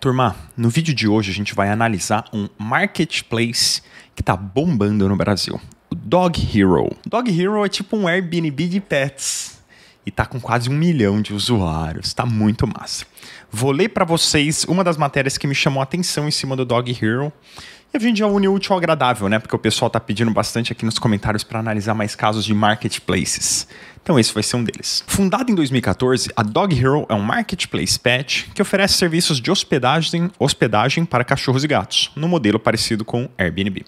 Turma, no vídeo de hoje a gente vai analisar um marketplace que está bombando no Brasil, o Dog Hero. Dog Hero é tipo um Airbnb de pets e tá com quase um milhão de usuários, está muito massa. Vou ler para vocês uma das matérias que me chamou a atenção em cima do Dog Hero. E a gente já une o útil ao agradável, né? Porque o pessoal tá pedindo bastante aqui nos comentários para analisar mais casos de marketplaces. Então esse vai ser um deles. Fundada em 2014, a Dog Hero é um marketplace pet que oferece serviços de hospedagem, hospedagem para cachorros e gatos, no modelo parecido com Airbnb.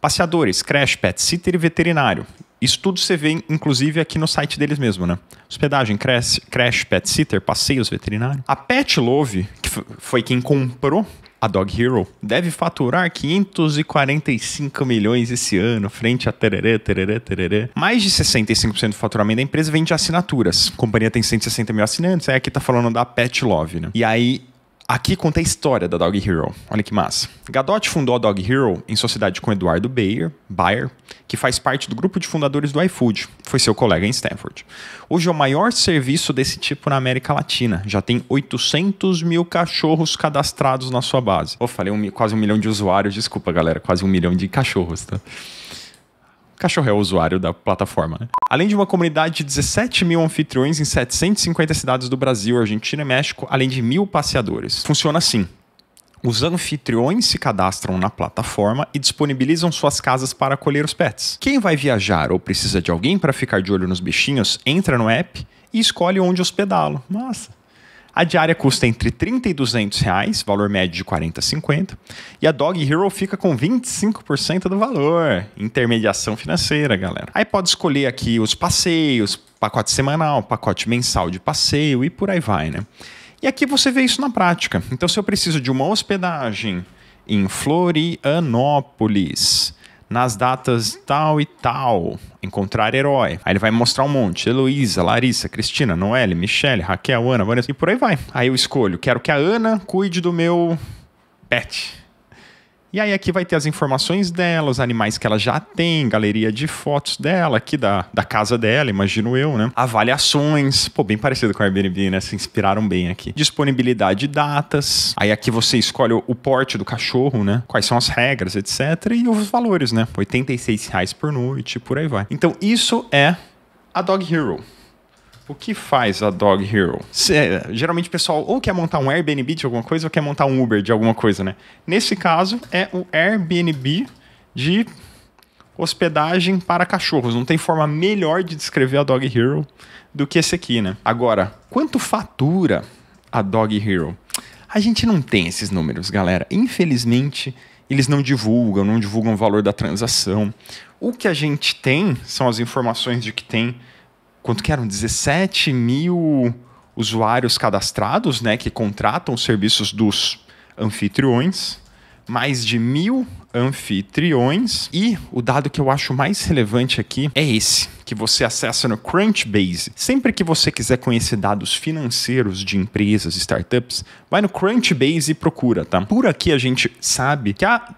Passeadores, creche, pet sitter e veterinário. Isso tudo você vê, inclusive, aqui no site deles mesmo, né? Hospedagem, creche, pet sitter, passeios, veterinário. A Pet Love, que foi quem comprou a Dog Hero deve faturar 545 milhões esse ano, frente a tererê, tererê, tererê. Mais de 65% do faturamento da empresa vem de assinaturas. A companhia tem 160 mil assinantes, é aqui tá falando da Pet Love, né? E aí Aqui conta a história da Dog Hero. Olha que massa. Gadotti fundou a Dog Hero em sociedade com Eduardo Bayer, Bayer, que faz parte do grupo de fundadores do iFood. Foi seu colega em Stanford. Hoje é o maior serviço desse tipo na América Latina. Já tem 800 mil cachorros cadastrados na sua base. Eu falei um, quase um milhão de usuários. Desculpa, galera. Quase um milhão de cachorros, tá? cachorro é o usuário da plataforma. Né? Além de uma comunidade de 17 mil anfitriões em 750 cidades do Brasil, Argentina e México, além de mil passeadores. Funciona assim. Os anfitriões se cadastram na plataforma e disponibilizam suas casas para acolher os pets. Quem vai viajar ou precisa de alguém para ficar de olho nos bichinhos, entra no app e escolhe onde hospedá-lo. Massa! A diária custa entre 30 e 200 reais, valor médio de 40 a 50, e a Dog Hero fica com 25% do valor, intermediação financeira, galera. Aí pode escolher aqui os passeios, pacote semanal, pacote mensal de passeio e por aí vai, né? E aqui você vê isso na prática. Então, se eu preciso de uma hospedagem em Florianópolis, nas datas tal e tal, encontrar herói. Aí ele vai mostrar um monte: Heloísa, Larissa, Cristina, Noelle, Michelle, Raquel, Ana, Vanessa, e por aí vai. Aí eu escolho: quero que a Ana cuide do meu pet. E aí aqui vai ter as informações dela, os animais que ela já tem, galeria de fotos dela, aqui da, da casa dela, imagino eu, né? Avaliações, pô, bem parecido com o Airbnb, né? Se inspiraram bem aqui. Disponibilidade, datas. Aí aqui você escolhe o porte do cachorro, né? Quais são as regras, etc. E os valores, né? R$ reais por noite, por aí vai. Então isso é a Dog Hero. O que faz a Dog Hero? Cê, é, geralmente o pessoal ou quer montar um Airbnb de alguma coisa ou quer montar um Uber de alguma coisa, né? Nesse caso, é o Airbnb de hospedagem para cachorros. Não tem forma melhor de descrever a Dog Hero do que esse aqui, né? Agora, quanto fatura a Dog Hero? A gente não tem esses números, galera. Infelizmente, eles não divulgam, não divulgam o valor da transação. O que a gente tem são as informações de que tem quanto que eram? 17 mil usuários cadastrados, né? Que contratam os serviços dos anfitriões mais de mil anfitriões. E o dado que eu acho mais relevante aqui é esse, que você acessa no Crunchbase. Sempre que você quiser conhecer dados financeiros de empresas, startups, vai no Crunchbase e procura, tá? Por aqui a gente sabe que a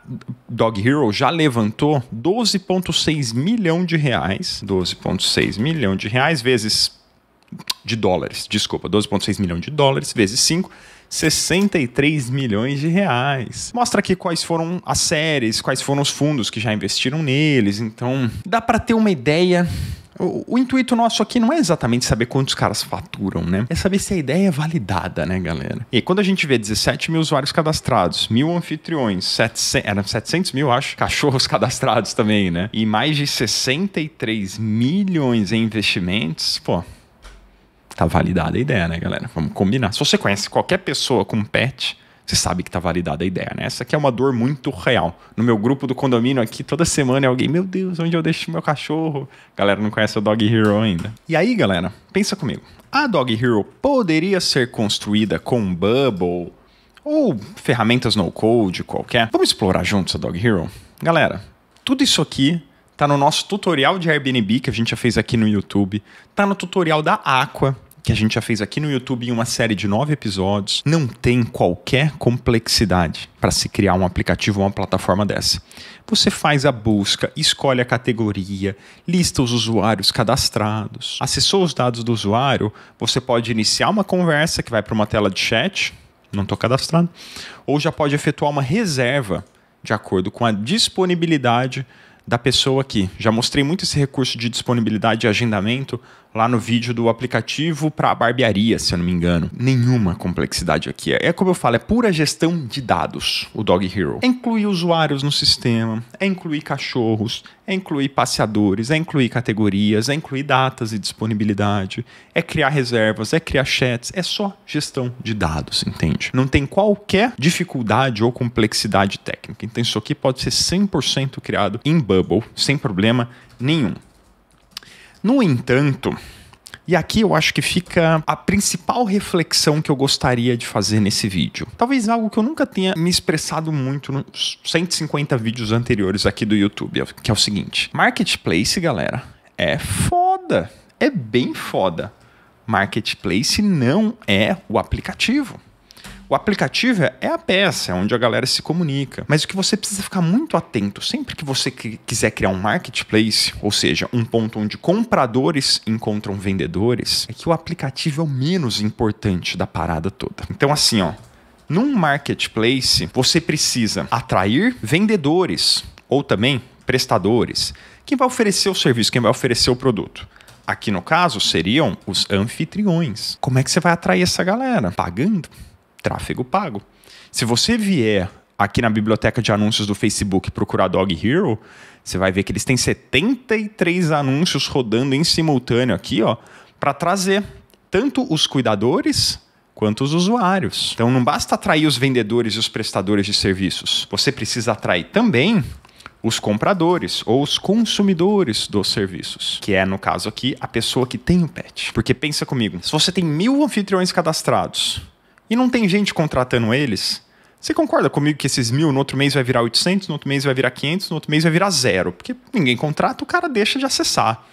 Dog Hero já levantou 12,6 milhão de reais, 12,6 milhão de reais vezes de dólares, desculpa, 12,6 milhão de dólares vezes 5 63 milhões de reais. Mostra aqui quais foram as séries, quais foram os fundos que já investiram neles, então dá para ter uma ideia o, o, intuito nosso aqui não é exatamente saber quantos caras faturam, né? É saber se a ideia é validada, né, galera? E quando a gente vê 17 mil usuários cadastrados, mil anfitriões, 700, 700 mil, acho, cachorros cadastrados também, né? E mais de 63 milhões em investimentos, pô, tá validada a ideia, né, galera? Vamos combinar. Se você conhece qualquer pessoa com pet, você sabe que tá validada a ideia, né? Essa aqui é uma dor muito real. No meu grupo do condomínio aqui, toda semana é alguém, meu Deus, onde eu deixo meu cachorro? Galera não conhece o Dog Hero ainda. E aí, galera, pensa comigo. A Dog Hero poderia ser construída com Bubble ou ferramentas no code qualquer. Vamos explorar juntos a Dog Hero? Galera, tudo isso aqui tá no nosso tutorial de Airbnb que a gente já fez aqui no YouTube, tá no tutorial da Aqua que a gente já fez aqui no YouTube em uma série de nove episódios, não tem qualquer complexidade para se criar um aplicativo ou uma plataforma dessa. Você faz a busca, escolhe a categoria, lista os usuários cadastrados, acessou os dados do usuário, você pode iniciar uma conversa que vai para uma tela de chat, não estou cadastrado, ou já pode efetuar uma reserva de acordo com a disponibilidade da pessoa aqui. Já mostrei muito esse recurso de disponibilidade e agendamento lá no vídeo do aplicativo para a barbearia, se eu não me engano. Nenhuma complexidade aqui. É, é como eu falo, é pura gestão de dados, o Dog Hero. É incluir usuários no sistema, é incluir cachorros, é incluir passeadores, é incluir categorias, é incluir datas e disponibilidade, é criar reservas, é criar chats, é só gestão de dados, entende? Não tem qualquer dificuldade ou complexidade técnica. Então isso aqui pode ser 100% criado em Bubble, sem problema nenhum. No entanto, e aqui eu acho que fica a principal reflexão que eu gostaria de fazer nesse vídeo. Talvez algo que eu nunca tenha me expressado muito nos 150 vídeos anteriores aqui do YouTube, que é o seguinte: Marketplace, galera, é foda. É bem foda. Marketplace não é o aplicativo. O aplicativo é, é a peça, é onde a galera se comunica. Mas o que você precisa ficar muito atento, sempre que você quiser criar um marketplace, ou seja, um ponto onde compradores encontram vendedores, é que o aplicativo é o menos importante da parada toda. Então, assim, ó. Num marketplace, você precisa atrair vendedores ou também prestadores. Quem vai oferecer o serviço, quem vai oferecer o produto. Aqui no caso seriam os anfitriões. Como é que você vai atrair essa galera? Pagando? tráfego pago. Se você vier aqui na biblioteca de anúncios do Facebook procurar Dog Hero, você vai ver que eles têm 73 anúncios rodando em simultâneo aqui, ó, para trazer tanto os cuidadores quanto os usuários. Então não basta atrair os vendedores e os prestadores de serviços. Você precisa atrair também os compradores ou os consumidores dos serviços, que é, no caso aqui, a pessoa que tem o pet. Porque pensa comigo, se você tem mil anfitriões cadastrados, e não tem gente contratando eles, você concorda comigo que esses mil no outro mês vai virar 800, no outro mês vai virar 500, no outro mês vai virar zero? Porque ninguém contrata, o cara deixa de acessar.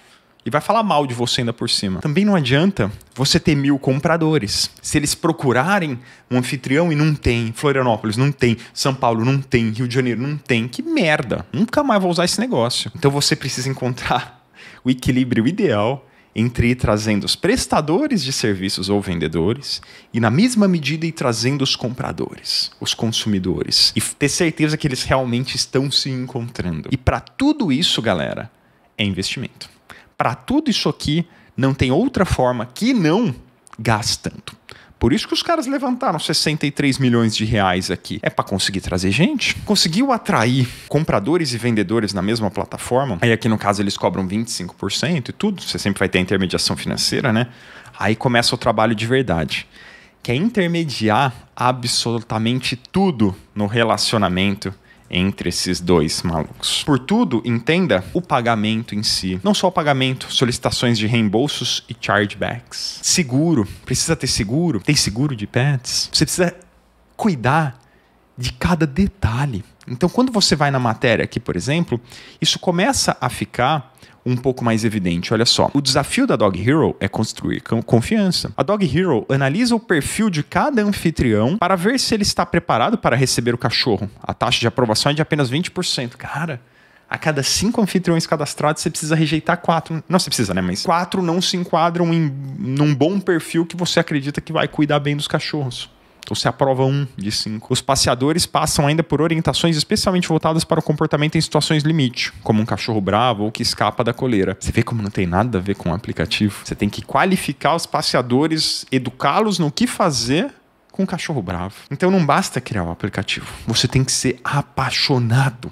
E vai falar mal de você ainda por cima. Também não adianta você ter mil compradores. Se eles procurarem um anfitrião e não tem, Florianópolis não tem, São Paulo não tem, Rio de Janeiro não tem, que merda. Nunca mais vou usar esse negócio. Então você precisa encontrar o equilíbrio ideal entre ir trazendo os prestadores de serviços ou vendedores e, na mesma medida, ir trazendo os compradores, os consumidores e ter certeza que eles realmente estão se encontrando. E para tudo isso, galera, é investimento. Para tudo isso aqui, não tem outra forma que não gastando. Por isso que os caras levantaram 63 milhões de reais aqui. É para conseguir trazer gente? Conseguiu atrair compradores e vendedores na mesma plataforma? Aí aqui no caso eles cobram 25% e tudo, você sempre vai ter intermediação financeira, né? Aí começa o trabalho de verdade que é intermediar absolutamente tudo no relacionamento entre esses dois malucos. Por tudo, entenda o pagamento em si. Não só o pagamento, solicitações de reembolsos e chargebacks. Seguro. Precisa ter seguro? Tem seguro de pets? Você precisa cuidar de cada detalhe. Então, quando você vai na matéria aqui, por exemplo, isso começa a ficar um pouco mais evidente. Olha só. O desafio da Dog Hero é construir confiança. A Dog Hero analisa o perfil de cada anfitrião para ver se ele está preparado para receber o cachorro. A taxa de aprovação é de apenas 20%. Cara. A cada cinco anfitriões cadastrados, você precisa rejeitar quatro. Não, você precisa, né? Mas quatro não se enquadram em num bom perfil que você acredita que vai cuidar bem dos cachorros ou se aprova um de cinco. Os passeadores passam ainda por orientações especialmente voltadas para o comportamento em situações limite, como um cachorro bravo ou que escapa da coleira. Você vê como não tem nada a ver com o aplicativo? Você tem que qualificar os passeadores, educá-los no que fazer com um cachorro bravo. Então não basta criar o um aplicativo. Você tem que ser apaixonado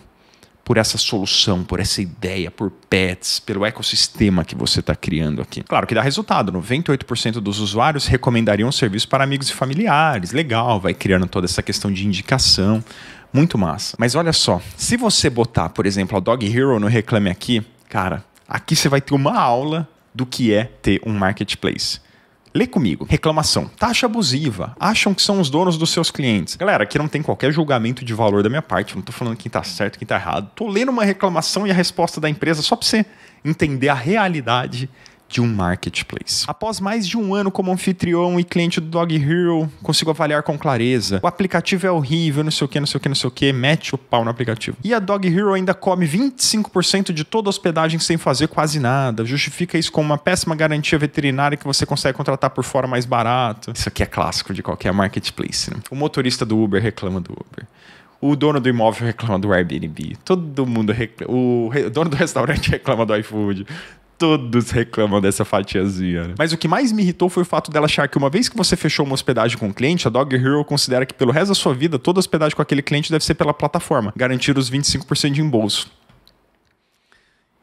por essa solução, por essa ideia, por pets, pelo ecossistema que você está criando aqui. Claro que dá resultado, 98% dos usuários recomendariam o serviço para amigos e familiares, legal, vai criando toda essa questão de indicação, muito massa. Mas olha só, se você botar, por exemplo, a Dog Hero no Reclame Aqui, cara, aqui você vai ter uma aula do que é ter um marketplace. Lê comigo. Reclamação. Taxa abusiva. Acham que são os donos dos seus clientes. Galera, aqui não tem qualquer julgamento de valor da minha parte. não tô falando quem tá certo, quem tá errado. Tô lendo uma reclamação e a resposta da empresa só para você entender a realidade de um marketplace. Após mais de um ano como anfitrião e cliente do Dog Hero, consigo avaliar com clareza. O aplicativo é horrível, não sei o que, não sei o que, não sei o que, mete o pau no aplicativo. E a Dog Hero ainda come 25% de toda hospedagem sem fazer quase nada. Justifica isso com uma péssima garantia veterinária que você consegue contratar por fora mais barato. Isso aqui é clássico de qualquer marketplace. Né? O motorista do Uber reclama do Uber o dono do imóvel reclama do Airbnb, todo mundo reclama, o, re... o dono do restaurante reclama do iFood, todos reclamam dessa fatiazinha. Né? Mas o que mais me irritou foi o fato dela achar que uma vez que você fechou uma hospedagem com o um cliente, a Dog Hero considera que pelo resto da sua vida, toda hospedagem com aquele cliente deve ser pela plataforma, garantir os 25% de embolso.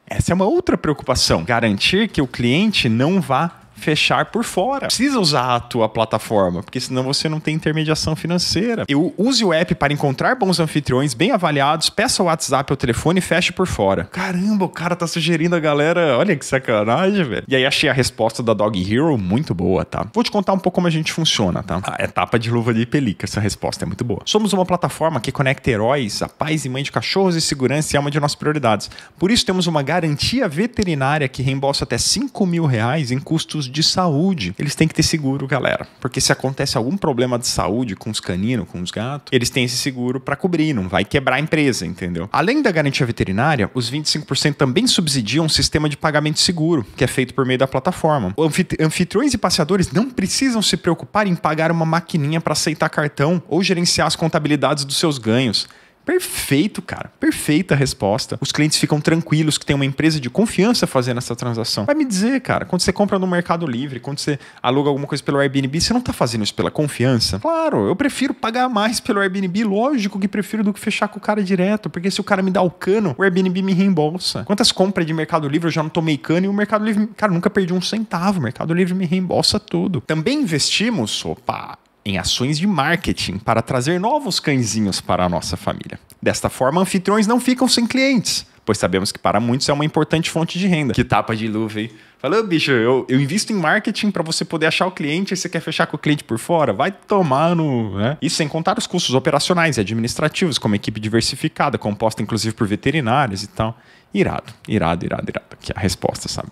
Essa é uma outra preocupação, garantir que o cliente não vá fechar por fora. Precisa usar a tua plataforma, porque senão você não tem intermediação financeira. Eu use o app para encontrar bons anfitriões bem avaliados, peça o WhatsApp ou telefone e feche por fora. Caramba, o cara tá sugerindo a galera. Olha que sacanagem, velho. E aí achei a resposta da Dog Hero muito boa, tá? Vou te contar um pouco como a gente funciona, tá? A etapa de luva de pelica, essa resposta é muito boa. Somos uma plataforma que conecta heróis, a paz e mãe de cachorros e segurança é uma de nossas prioridades. Por isso temos uma garantia veterinária que reembolsa até 5 mil reais em custos de saúde. Eles têm que ter seguro, galera. Porque se acontece algum problema de saúde com os caninos, com os gatos, eles têm esse seguro para cobrir, não vai quebrar a empresa, entendeu? Além da garantia veterinária, os 25% também subsidiam um sistema de pagamento seguro, que é feito por meio da plataforma. Anfitriões e passeadores não precisam se preocupar em pagar uma maquininha para aceitar cartão ou gerenciar as contabilidades dos seus ganhos. Perfeito, cara. Perfeita resposta. Os clientes ficam tranquilos que tem uma empresa de confiança fazendo essa transação. Vai me dizer, cara, quando você compra no Mercado Livre, quando você aluga alguma coisa pelo Airbnb, você não tá fazendo isso pela confiança? Claro, eu prefiro pagar mais pelo Airbnb, lógico que prefiro do que fechar com o cara direto, porque se o cara me dá o cano, o Airbnb me reembolsa. Quantas compras de Mercado Livre eu já não tomei cano e o Mercado Livre, cara, nunca perdi um centavo. O Mercado Livre me reembolsa tudo. Também investimos, opa, em ações de marketing para trazer novos cãezinhos para a nossa família. Desta forma, anfitriões não ficam sem clientes, pois sabemos que para muitos é uma importante fonte de renda. Que tapa de luva, hein? Falou, bicho, eu, eu invisto em marketing para você poder achar o cliente e você quer fechar com o cliente por fora? Vai tomar no. Né? Isso sem contar os custos operacionais e administrativos, como equipe diversificada, composta inclusive por veterinários e tal. Irado, irado, irado, irado. Aqui a resposta, sabe?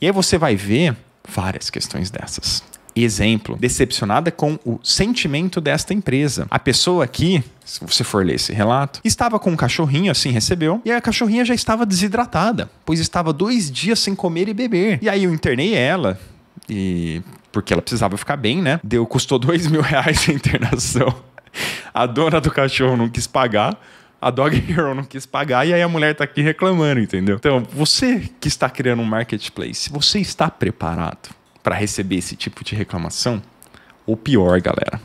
E aí você vai ver várias questões dessas exemplo, decepcionada com o sentimento desta empresa. A pessoa aqui, se você for ler esse relato, estava com um cachorrinho, assim recebeu, e a cachorrinha já estava desidratada, pois estava dois dias sem comer e beber. E aí eu internei ela e porque ela precisava ficar bem, né? Deu custou dois mil reais a internação. A dona do cachorro não quis pagar a Dog Hero não quis pagar e aí a mulher tá aqui reclamando, entendeu? Então, você que está criando um marketplace, você está preparado? para receber esse tipo de reclamação? Ou pior, galera.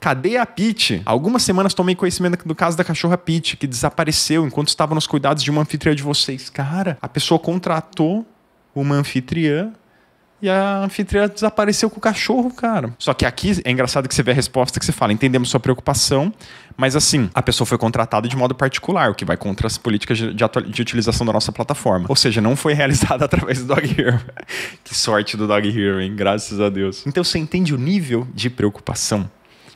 Cadê a Pete? Algumas semanas tomei conhecimento do caso da cachorra Pete, que desapareceu enquanto estava nos cuidados de uma anfitriã de vocês. Cara, a pessoa contratou uma anfitriã e a anfitriã desapareceu com o cachorro, cara. Só que aqui é engraçado que você vê a resposta que você fala, entendemos sua preocupação, mas assim, a pessoa foi contratada de modo particular, o que vai contra as políticas de, de utilização da nossa plataforma. Ou seja, não foi realizada através do Dog Hero. que sorte do Dog Hero, hein? Graças a Deus. Então você entende o nível de preocupação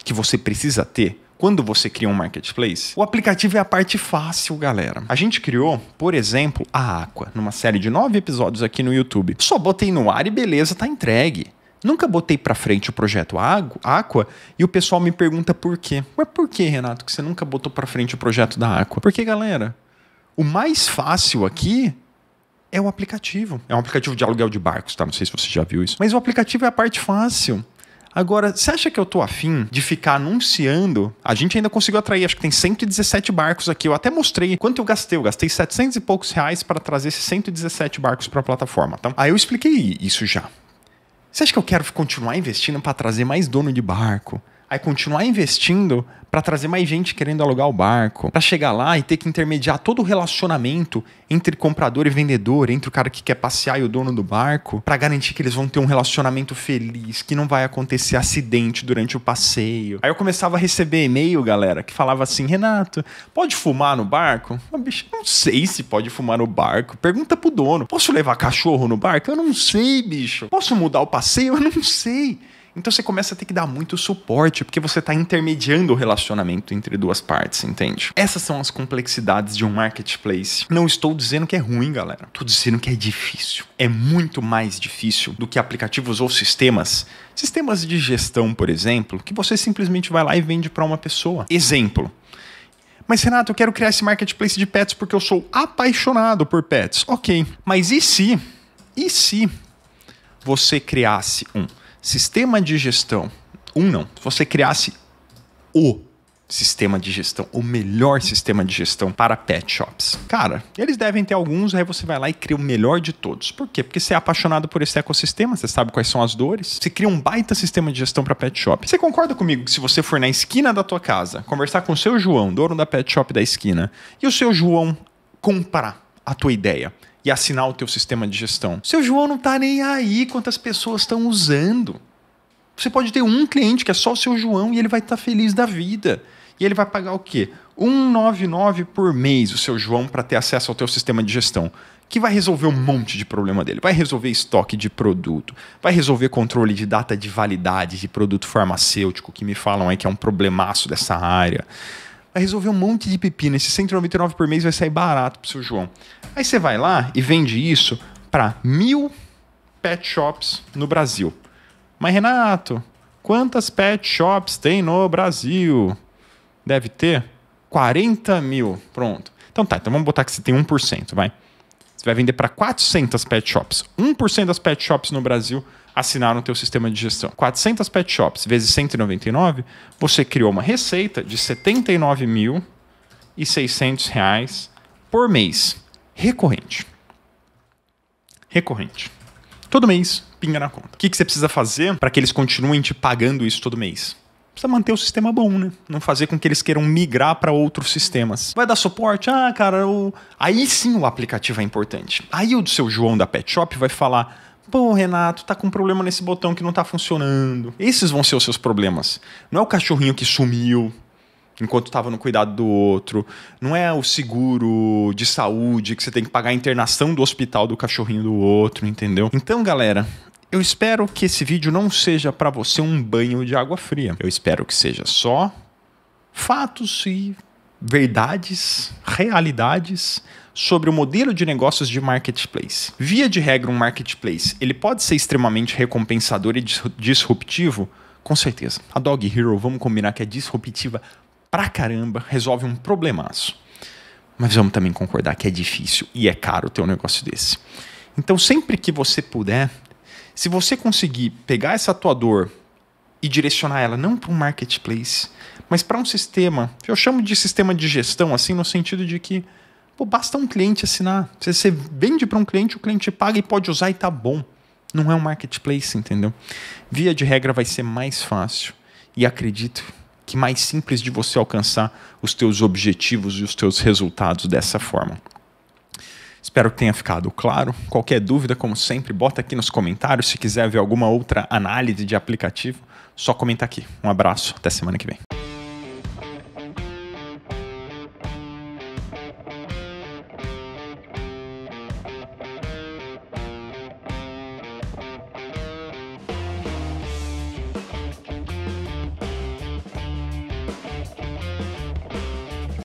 que você precisa ter quando você cria um marketplace, o aplicativo é a parte fácil, galera. A gente criou, por exemplo, a Aqua, numa série de nove episódios aqui no YouTube. Só botei no ar e beleza, tá entregue. Nunca botei para frente o projeto Aqua e o pessoal me pergunta por quê. Mas por que, Renato, que você nunca botou para frente o projeto da Aqua? Porque, galera, o mais fácil aqui é o aplicativo. É um aplicativo de aluguel de barcos, tá? Não sei se você já viu isso. Mas o aplicativo é a parte fácil. Agora, você acha que eu tô afim de ficar anunciando? A gente ainda conseguiu atrair, acho que tem 117 barcos aqui. Eu até mostrei quanto eu gastei. Eu gastei 700 e poucos reais para trazer esses 117 barcos para a plataforma. Então, aí eu expliquei isso já. Você acha que eu quero continuar investindo para trazer mais dono de barco? aí continuar investindo para trazer mais gente querendo alugar o barco, para chegar lá e ter que intermediar todo o relacionamento entre comprador e vendedor, entre o cara que quer passear e o dono do barco, para garantir que eles vão ter um relacionamento feliz, que não vai acontecer acidente durante o passeio. Aí eu começava a receber e-mail, galera, que falava assim: "Renato, pode fumar no barco?" bicho, não sei se pode fumar no barco. Pergunta pro dono. Posso levar cachorro no barco? Eu não sei, bicho. Posso mudar o passeio? Eu não sei. Então você começa a ter que dar muito suporte, porque você está intermediando o relacionamento entre duas partes, entende? Essas são as complexidades de um marketplace. Não estou dizendo que é ruim, galera. Estou dizendo que é difícil. É muito mais difícil do que aplicativos ou sistemas. Sistemas de gestão, por exemplo, que você simplesmente vai lá e vende para uma pessoa. Exemplo. Mas Renato, eu quero criar esse marketplace de pets porque eu sou apaixonado por pets. Ok, mas e se? E se você criasse um sistema de gestão, um não, se você criasse o sistema de gestão, o melhor sistema de gestão para pet shops. Cara, eles devem ter alguns, aí você vai lá e cria o melhor de todos. Por quê? Porque você é apaixonado por esse ecossistema, você sabe quais são as dores. Você cria um baita sistema de gestão para pet shop. Você concorda comigo que se você for na esquina da tua casa, conversar com o seu João, dono da pet shop da esquina, e o seu João comprar a tua ideia, e assinar o teu sistema de gestão. Seu João não está nem aí quantas pessoas estão usando. Você pode ter um cliente que é só o seu João e ele vai estar tá feliz da vida. E ele vai pagar o quê? 199 por mês o seu João para ter acesso ao teu sistema de gestão, que vai resolver um monte de problema dele. Vai resolver estoque de produto, vai resolver controle de data de validade de produto farmacêutico, que me falam aí que é um problemaço dessa área vai resolver um monte de pepino. Esse 199 por mês vai sair barato pro seu João. Aí você vai lá e vende isso para mil pet shops no Brasil. Mas, Renato, quantas pet shops tem no Brasil? Deve ter 40 mil. Pronto. Então tá, então vamos botar que você tem 1%, vai. Você vai vender para 400 pet shops. 1% das pet shops no Brasil assinaram o teu sistema de gestão. 400 pet shops vezes 199, você criou uma receita de R$ 79.600 por mês, recorrente. Recorrente. Todo mês pinga na conta. O que, que você precisa fazer para que eles continuem te pagando isso todo mês? precisa manter o sistema bom, né? Não fazer com que eles queiram migrar para outros sistemas. Vai dar suporte? Ah, cara, o aí sim o aplicativo é importante. Aí o do seu João da Pet Shop vai falar: Pô, Renato, tá com um problema nesse botão que não tá funcionando. Esses vão ser os seus problemas. Não é o cachorrinho que sumiu enquanto estava no cuidado do outro. Não é o seguro de saúde que você tem que pagar a internação do hospital do cachorrinho do outro, entendeu? Então, galera, eu espero que esse vídeo não seja para você um banho de água fria. Eu espero que seja só fatos e verdades, realidades sobre o modelo de negócios de marketplace. Via de regra, um marketplace, ele pode ser extremamente recompensador e disruptivo? Com certeza. A Dog Hero, vamos combinar que é disruptiva pra caramba, resolve um problemaço. Mas vamos também concordar que é difícil e é caro ter um negócio desse. Então, sempre que você puder, se você conseguir pegar essa tua dor e direcionar ela não para um marketplace, mas para um sistema. Eu chamo de sistema de gestão, assim, no sentido de que pô, basta um cliente assinar. Você, você vende para um cliente, o cliente paga e pode usar e tá bom. Não é um marketplace, entendeu? Via de regra vai ser mais fácil e acredito que mais simples de você alcançar os teus objetivos e os teus resultados dessa forma. Espero que tenha ficado claro. Qualquer dúvida, como sempre, bota aqui nos comentários se quiser ver alguma outra análise de aplicativo só comentar aqui. Um abraço, até semana que vem.